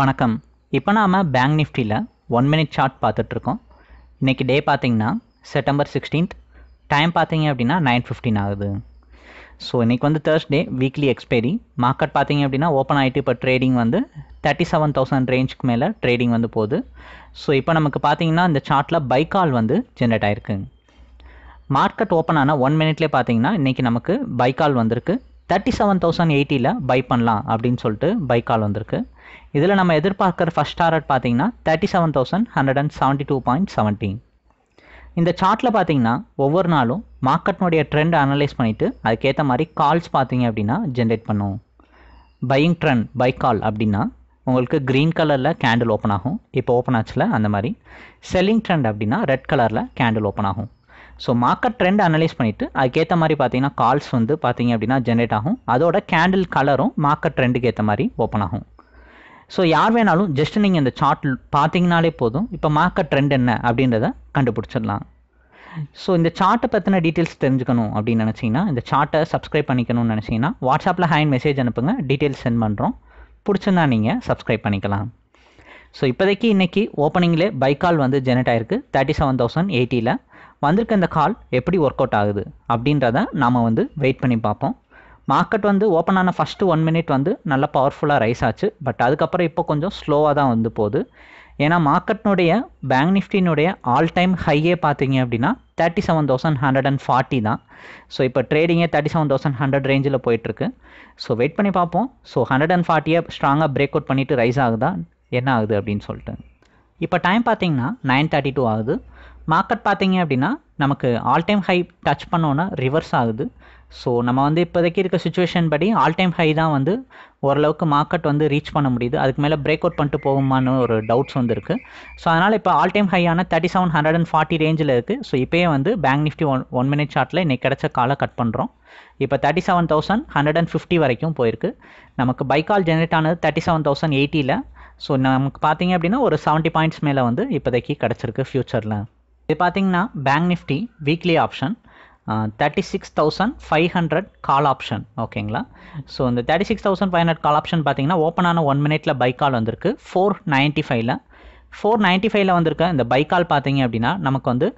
வணக்கம் இப்போ நாம் பேங்க் நிஃப்டியில் ஒன் மினிட் சார்ட் பார்த்துட்ருக்கோம் இன்றைக்கி டே பார்த்திங்கன்னா செப்டம்பர் சிக்ஸ்டீன்த் டைம் பார்த்தீங்க அப்படின்னா நைன் ஃபிஃப்டின் ஆகுது ஸோ இன்றைக்கி வந்து தேர்ஸ்டே வீக்லி எக்ஸ்பைரி மார்க்கெட் பார்த்திங்க அப்படின்னா ஓப்பன் ஆகிட்டு இப்போ ட்ரேடிங் வந்து தேர்ட்டி செவன் தௌசண்ட் ரேஞ்சுக்கு மேலே ட்ரேடிங் வந்து போகுது ஸோ இப்போ நமக்கு பார்த்தீங்கன்னா இந்த சார்ட்டில் பை கால் வந்து ஜென்ரேட் ஆகிருக்கு மார்க்கெட் ஓப்பன் ஆனால் ஒன் மினிட்லேயே பார்த்தீங்கன்னா இன்றைக்கி நமக்கு பை கால் வந்திருக்கு தேர்ட்டி செவன் தௌசண்ட் எயிட்டியில் பை பண்ணலாம் அப்படின்னு சொல்லிட்டு பை கால் வந்திருக்கு இதில் நம்ம எதிர்பார்க்குற ஃபஸ்ட் டாரட் பார்த்தீங்கன்னா thirty seven thousand hundred and seventy two point seventeen இந்த சார்ட்டில் பார்த்தீங்கன்னா ஒவ்வொரு நாளும் மார்க்கெட்னுடைய ட்ரெண்ட் அனலைஸ் பண்ணிவிட்டு அதுக்கேற்ற மாதிரி கால்ஸ் பார்த்தீங்க அப்படின்னா ஜென்ரேட் பண்ணுவோம் பையிங் ட்ரெண்ட் பை கால் அப்படின்னா உங்களுக்கு க்ரீன் கலரில் கேண்டில் ஓப்பன் ஆகும் இப்போ ஓப்பன் ஆச்சுல அந்த மாதிரி செல்லிங் ட்ரெண்ட் அப்படின்னா ரெட் கலரில் கேண்டில் ஓப்பன் ஆகும் ஸோ மார்க்கெட் ட்ரெண்ட் அனலைஸ் பண்ணிவிட்டு அதுக்கேற்ற மாதிரி பார்த்தீங்கன்னா கால்ஸ் வந்து பார்த்தீங்க அப்படின்னா ஜென்ரேட் ஆகும் அதோட கேண்டில் கலரும் மார்க்கெட் ட்ரெண்டுக்கு ஏற்ற மாதிரி ஓப்பன் ஆகும் ஸோ யார் வேணாலும் ஜஸ்ட் நீங்கள் இந்த சார்ட் பார்த்தீங்கனாலே போதும் இப்போ மார்க்கெட் ட்ரெண்ட் என்ன அப்படின்றத கண்டுபிடிச்சிடலாம் ஸோ இந்த சார்ட்டை பற்றின டீட்டெயில்ஸ் தெரிஞ்சுக்கணும் அப்படின்னு நினச்சிங்கன்னா இந்த சார்ட்டை சப்ஸ்கிரைப் பண்ணிக்கணும்னு நினச்சிங்கன்னா வாட்ஸ்அப்பில் ஹேண்ட் மெசேஜ் அனுப்புங்க டீட்டெயில்ஸ் சென்ட் பண்ணுறோம் பிடிச்சிருந்தா நீங்கள் சப்ஸ்கிரைப் பண்ணிக்கலாம் ஸோ இப்போதைக்கு இன்றைக்கி ஓப்பனிங்லே பை கால் வந்து ஜெனரேட் ஆயிருக்கு தேர்ட்டி செவன் தௌசண்ட் எயிட்டியில் வந்திருக்க இந்த கால் எப்படி ஒர்க் அவுட் ஆகுது அப்படின்றத நாம் வந்து வெயிட் பண்ணி பார்ப்போம் மார்க்கெட் வந்து ஓப்பன் ஆன ஃபஸ்ட்டு ஒன் மினிட் வந்து நல்லா பவர்ஃபுல்லாக ரைஸ் ஆச்சு பட் அதுக்கப்புறம் இப்போ கொஞ்சம் ஸ்லோவாக தான் வந்து போகுது ஏன்னா மார்க்கெட்னுடைய பேங்க் நிஃப்டினுடைய ஆல் டைம் ஹையே பார்த்தீங்க அப்படின்னா thirty seven thousand hundred and forty தான் ஸோ இப்போ ட்ரேடிங்கே தேர்ட்டி செவன் தௌசண்ட் ஹண்ட்ரட் ரேஞ்சில் போயிட்டுருக்கு ஸோ வெயிட் பண்ணி பார்ப்போம் ஸோ ஹண்ட்ரட் அண்ட் ஃபார்ட்டியை ஸ்ட்ராங்காக பிரேக் அவுட் பண்ணிவிட்டு ரைஸ் ஆகுதா என்ன ஆகுது அப்படின்னு சொல்லிட்டு இப்போ டைம் பார்த்தீங்கன்னா நைன் தேர்ட்டி டூ ஆகுது மார்க்கெட் பார்த்தீங்க அப்படின்னா நமக்கு ஆல் டைம் ஹை டச் பண்ணோன்னா ரிவர்ஸ் ஆகுது ஸோ நம்ம வந்து இப்போதைக்கு இருக்க சுச்சுவேஷன் படி ஆல் டைம் ஹை தான் வந்து ஓரளவுக்கு மார்க்கெட் வந்து ரீச் பண்ண முடியுது அதுக்கு மேலே பிரேக் அவுட் பண்ணிட்டு போகுமான்னு ஒரு டவுட்ஸ் வந்து இருக்குது ஸோ அதனால் இப்போ ஆல் டைம் ஹையான thirty seven hundred and forty ரேஞ்சில் இருக்குது ஸோ இப்போயே வந்து bank nifty one one minute சார்ட்டில் இன்றைக்கி கிடச்ச காலை கட் பண்ணுறோம் இப்போ thirty seven thousand hundred and fifty வரைக்கும் போயிருக்கு நமக்கு பைக்கால் ஜென்ரேட் ஆனது தேர்ட்டி செவன் தௌசண்ட் எயிட்டியில் ஸோ நமக்கு பார்த்தீங்க அப்படின்னா ஒரு செவன்ட்டி பாயிண்ட்ஸ் மேலே வந்து இப்போதைக்கு கிடச்சிருக்கு ஃப்யூச்சரில் இது பார்த்தீங்கன்னா bank nifty weekly option thirty six thousand five hundred call option ஓகேங்களா ஸோ இந்த thirty six thousand five hundred call option பார்த்தீங்கன்னா ஓப்பன் ஆன ஒன் மினிட்ல பை கால் வந்திருக்கு ஃபோர் நைன்ட்டி ஃபைவ்ல ஃபோர் நைன்ட்டி ஃபைவ்ல வந்திருக்க இந்த பை கால் பார்த்தீங்க அப்படின்னா நமக்கு வந்து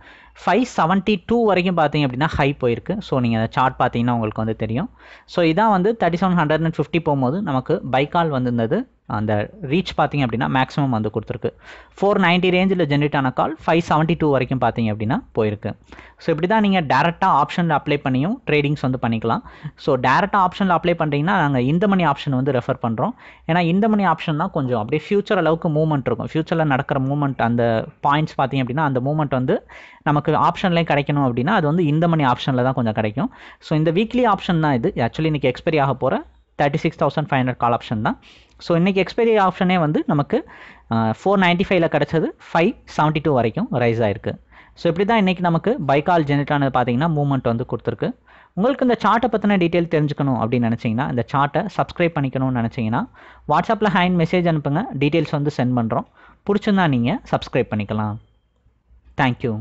ஃபைவ் செவன்ட்டி டூ வரைக்கும் பார்த்தீங்க அப்படின்னா ஹை போயிருக்கு ஸோ நீங்கள் அந்த சார்ட் பார்த்தீங்கன்னா உங்களுக்கு வந்து தெரியும் ஸோ இதான் வந்து thirty seven hundred and fifty போகும்போது நமக்கு பை கால் வந்திருந்தது அந்த ரீச் பார்த்தீங்க அப்படின்னா மேக்ஸிமம் வந்து கொடுத்துருக்கு ஃபோர் நைன்ட்டி ரேஞ்சில் ஜென்ரேட் ஆன கால் ஃபைவ் செவன்ட்டி டூ வரைக்கும் பார்த்தீங்க அப்படின்னா போயிருக்கு ஸோ இப்படி தான் நீங்கள் டேரெக்டாக ஆப்ஷனில் அப்ளை பண்ணியும் ட்ரேடிங்ஸ் வந்து பண்ணிக்கலாம் ஸோ டேரெக்டாக ஆப்ஷனில் அப்ளை பண்ணுறீங்கன்னா நாங்கள் இந்த மணி ஆப்ஷன் வந்து ரெஃபர் பண்ணுறோம் ஏன்னா இந்த மணி ஆப்ஷன் தான் கொஞ்சம் அப்படியே ஃபியூச்சர் அளவுக்கு மூவ்மெண்ட் இருக்கும் ஃபியூச்சரில் நடக்கிற மூவ்மெண்ட் அந்த பாயிண்ட்ஸ் பார்த்தீங்க அப்படின்னா அந்த மூவ்மெண்ட் வந்து நமக்கு ஆப்ஷன்லேயும் கிடைக்கணும் அப்படின்னா அது வந்து இந்த மணி ஆப்ஷனில் தான் கொஞ்சம் கிடைக்கும் ஸோ இந்த வீக்லி ஆப்ஷன் தான் இது ஆக்சுவலி இன்றைக்கி எக்ஸ்பெரி ஆக போகிற thirty six thousand five hundred call option தான் ஸோ இன்றைக்கி எக்ஸ்பைரி ஆப்ஷனே வந்து நமக்கு ஃபோர் நைன்ட்டி ஃபைவ்ல கிடச்சது ஃபைவ் செவன்ட்டி டூ வரைக்கும் ரைஸ் ஆகிருக்கு ஸோ இப்படி தான் இன்றைக்கி நமக்கு பைக்கால் ஜென்ரேட் ஆனது பார்த்தீங்கன்னா மூவ்மெண்ட் வந்து கொடுத்துருக்கு உங்களுக்கு இந்த சார்ட்டை பற்றின டீட்டெயில் தெரிஞ்சுக்கணும் அப்படின்னு நினச்சிங்கன்னா இந்த சார்ட்டை சப்ஸ்கிரைப் பண்ணிக்கணும்னு நினச்சிங்கன்னா வாட்ஸ்அப்பில் ஹேண்ட் மெசேஜ் அனுப்புங்க டீட்டெயில்ஸ் வந்து சென்ட் பண்ணுறோம் பிடிச்சிருந்தா நீங்கள் சப்ஸ்கிரைப் பண்ணிக்கலாம் தேங்க்யூ